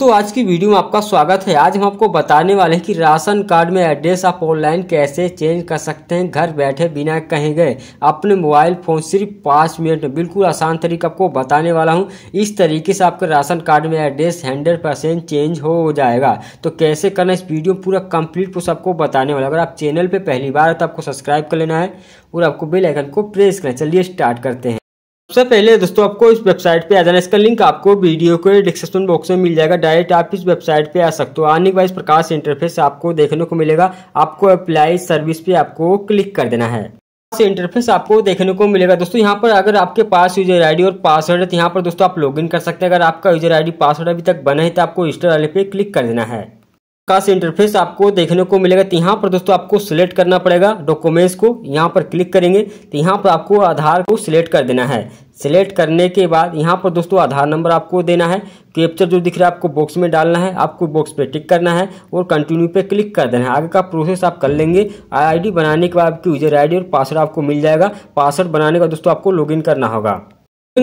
तो आज की वीडियो में आपका स्वागत है आज हम आपको बताने वाले हैं कि राशन कार्ड में एड्रेस आप ऑनलाइन कैसे चेंज कर सकते हैं घर बैठे बिना कहीं गए अपने मोबाइल फ़ोन सिर्फ पाँच मिनट में बिल्कुल आसान तरीका आपको बताने वाला हूं इस तरीके से आपके राशन कार्ड में एड्रेस हंड्रेड परसेंट चेंज हो जाएगा तो कैसे करना इस वीडियो पूरा कम्प्लीट को सबको बताने वाला अगर आप चैनल पर पहली बार है तो आपको सब्सक्राइब कर लेना है और आपको बेलाइकन को प्रेस करना चलिए स्टार्ट करते हैं सबसे पहले दोस्तों आपको इस वेबसाइट पे आ जाना इसका लिंक आपको वीडियो के डिस्क्रिप्शन बॉक्स में मिल जाएगा डायरेक्ट आप इस वेबसाइट पे आ सकते हो आने के बाद प्रकाश प्रकार से इंटरफेस आपको देखने को मिलेगा आपको अप्लाई सर्विस पे आपको क्लिक कर देना है इंटरफेस आपको देखने को मिलेगा दोस्तों यहाँ पर अगर आपके पास यूजर आईडी और पासवर्ड है तो यहाँ पर दोस्तों आप लॉगिन कर सकते हैं अगर आपका यूजर आईडी पासवर्ड अभी तक बना है तो आपको रजिस्टर वाले पे क्लिक कर देना है का से इंटरफेस आपको देखने को मिलेगा तो यहाँ पर दोस्तों आपको सिलेक्ट करना पड़ेगा डॉक्यूमेंट्स को यहाँ पर क्लिक करेंगे तो यहाँ पर आपको आधार को सिलेक्ट कर देना है सिलेक्ट करने के बाद यहाँ पर दोस्तों आधार नंबर आपको देना है कैप्चर जो दिख रहा है आपको बॉक्स में डालना है आपको बॉक्स पे टिक करना है और कंटिन्यू पे क्लिक कर देना है आगे का प्रोसेस आप कर लेंगे आईडी बनाने के बाद आपकी यूजर आईडी और पासवर्ड आपको मिल जाएगा पासवर्ड बनाने का दोस्तों आपको लॉगिन करना होगा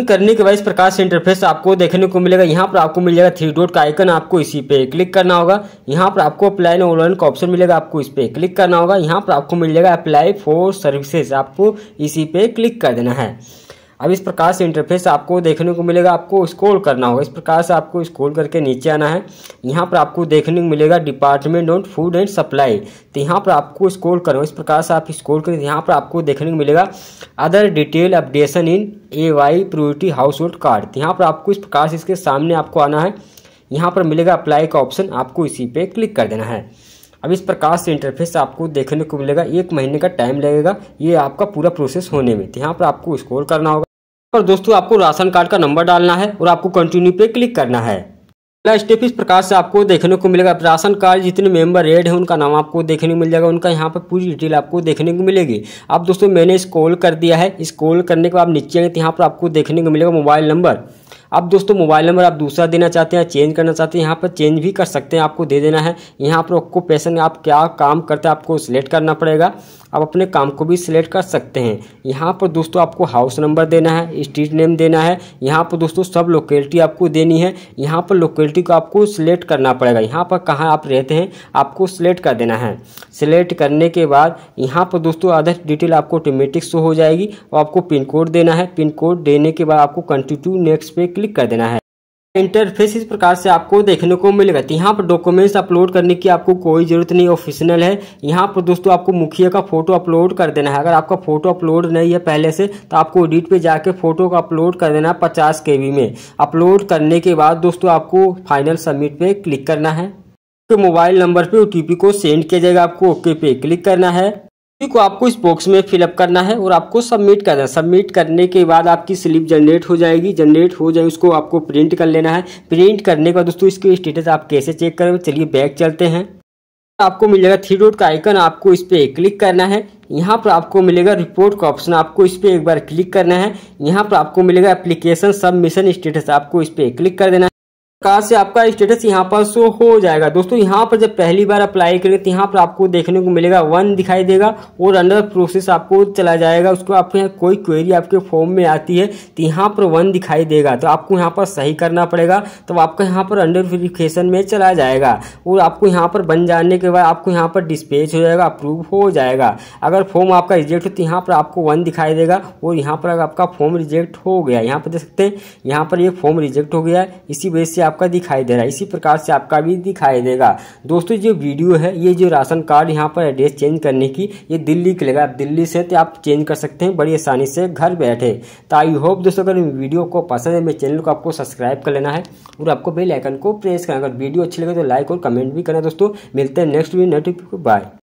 करने के बाद इस प्रकार से इंटरफेस आपको देखने को मिलेगा यहाँ पर आपको मिल जाएगा थ्री डॉट का आइकन आपको इसी पे क्लिक करना होगा यहाँ पर आपको अप्लाई ऑनलाइन का ऑप्शन मिलेगा आपको इस पे क्लिक करना होगा यहाँ पर आपको मिल जाएगा अप्लाई फॉर सर्विसेज आपको इसी पे क्लिक कर देना है अब इस प्रकार से इंटरफेस आपको देखने को मिलेगा आपको स्क्रॉल करना होगा इस प्रकार से आपको स्क्रॉल करके नीचे आना है यहाँ पर आपको देखने को मिलेगा department on food and supply तो यहाँ पर आपको स्क्रॉल करना इस प्रकार से आप स्क्रॉल करें यहाँ पर आपको देखने को मिलेगा other detail updation in A Y priority household card तो यहाँ पर आपको इस प्रकार से इसके सामने आपको आना है यहाँ पर मिलेगा अप्लाई का ऑप्शन आपको इसी पे क्लिक कर देना है अब इस प्रकार से इंटरफेस आपको देखने को मिलेगा एक महीने का टाइम लगेगा ये आपका पूरा प्रोसेस होने में तो यहाँ पर आपको स्क्रॉल करना होगा पर दोस्तों आपको राशन कार्ड का नंबर डालना है और आपको कंटिन्यू पे क्लिक करना है अगला स्टेप इस प्रकार से आपको देखने को मिलेगा राशन कार्ड जितने मेंबर एड है उनका नाम आपको देखने को मिल जाएगा उनका यहाँ पर पूरी डिटेल आपको देखने को मिलेगी अब दोस्तों मैंने इस कॉल कर दिया है इस कॉल करने के बाद नीचे आएंगे तो यहाँ पर आपको देखने को मिलेगा मोबाइल नंबर अब दोस्तों मोबाइल नंबर आप दूसरा देना चाहते हैं चेंज करना चाहते हैं यहाँ पर चेंज भी कर सकते हैं आपको दे देना है यहाँ पर ऑक्यूपेशन आप क्या काम करते हैं आपको सिलेक्ट करना पड़ेगा आप अपने काम को भी सिलेक्ट कर सकते हैं यहाँ पर दोस्तों आपको हाउस नंबर देना है स्ट्रीट नेम देना है यहाँ पर दोस्तों सब लोकेलिटी आपको देनी है यहाँ पर लोकेलिटी को आपको सिलेक्ट करना पड़ेगा यहाँ पर कहाँ आप रहते हैं आपको सिलेक्ट कर देना है सिलेक्ट करने के बाद यहाँ पर दोस्तों आधार डिटेल आपको ऑटोमेटिक शो हो जाएगी और आपको पिन कोड देना है पिन कोड देने के बाद आपको कंटिन्यू नेक्स्ट पे क्लिक क्लिक कर देना है इंटरफेस इस प्रकार से आपको देखने को मिलेगा तो यहाँ पर डॉक्यूमेंट्स अपलोड करने की आपको कोई ज़रूरत नहीं ऑफिशियल है यहाँ पर दोस्तों आपको मुखिया का फोटो अपलोड कर देना है अगर आपका फोटो अपलोड नहीं है पहले से तो आपको एडिट पे जाके फोटो का अपलोड कर देना है पचास के में अपलोड करने के बाद दोस्तों आपको फाइनल सबमिट पे क्लिक करना है तो मोबाइल नंबर पे ओ को सेंड किया जाएगा आपको ओके पे क्लिक करना है को आपको इस बॉक्स में फिलअप करना है और आपको सबमिट करना है सबमिट करने के बाद आपकी स्लिप जनरेट हो जाएगी जनरेट हो जाए उसको आपको प्रिंट कर लेना है प्रिंट करने के बाद दोस्तों इसकी स्टेटस आप कैसे चेक करें चलिए बैग चलते हैं आपको मिलेगा थ्री डॉट का आइकन आपको इस पर क्लिक करना है यहाँ पर आपको मिलेगा रिपोर्ट का ऑप्शन आपको इस पर एक बार क्लिक करना है यहाँ पर आपको मिलेगा एप्लीकेशन सबमिशन स्टेटस आपको इस पर क्लिक कर देना है प्रकार से आपका स्टेटस यहाँ पर शो हो जाएगा दोस्तों यहाँ पर जब पहली बार अप्लाई करेंगे तो यहाँ पर आपको देखने को मिलेगा वन दिखाई देगा और अंडर प्रोसेस आपको चला जाएगा उसको आपके यहाँ कोई क्वेरी आपके फॉर्म में आती है तो यहाँ पर वन दिखाई देगा तो आपको यहाँ पर सही करना पड़ेगा तो आपका यहाँ पर अंडर वेरिफिकेशन में चला जाएगा और आपको यहाँ पर बन जाने के बाद आपको यहाँ पर डिस्पेच हो जाएगा अप्रूव हो जाएगा अगर फॉर्म आपका रिजेक्ट हो तो यहाँ पर आपको वन दिखाई देगा और यहाँ पर आपका फॉर्म रिजेक्ट हो गया यहाँ पर देख सकते हैं यहाँ पर ये फॉर्म रिजेक्ट हो गया इसी वजह से आप आपका दिखाई दे रहा है इसी प्रकार से आपका भी दिखाई देगा दोस्तों जो वीडियो है ये जो राशन कार्ड यहाँ पर एड्रेस चेंज करने की ये दिल्ली के लगा आप दिल्ली से तो आप चेंज कर सकते हैं बड़ी आसानी से घर बैठे तो आई होप दोस्तों अगर वीडियो को पसंद है मेरे चैनल को आपको सब्सक्राइब कर लेना है और आपको बेल आइकन को प्रेस करना अगर वीडियो अच्छी लगे तो लाइक और कमेंट भी करना दोस्तों मिलते हैं नेक्स्ट वीडियो नोटिफिक बाय